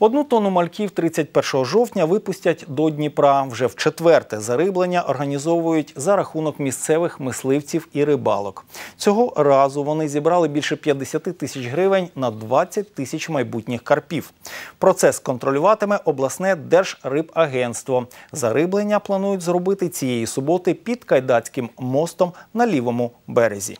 Одну тонну мальків 31 жовтня випустять до Дніпра. Вже в четверте зариблення організовують за рахунок місцевих мисливців і рибалок. Цього разу вони зібрали більше 50 тисяч гривень на 20 тисяч майбутніх карпів. Процес контролюватиме обласне держрибагентство. Зариблення планують зробити цієї суботи під Кайдацьким мостом на лівому березі.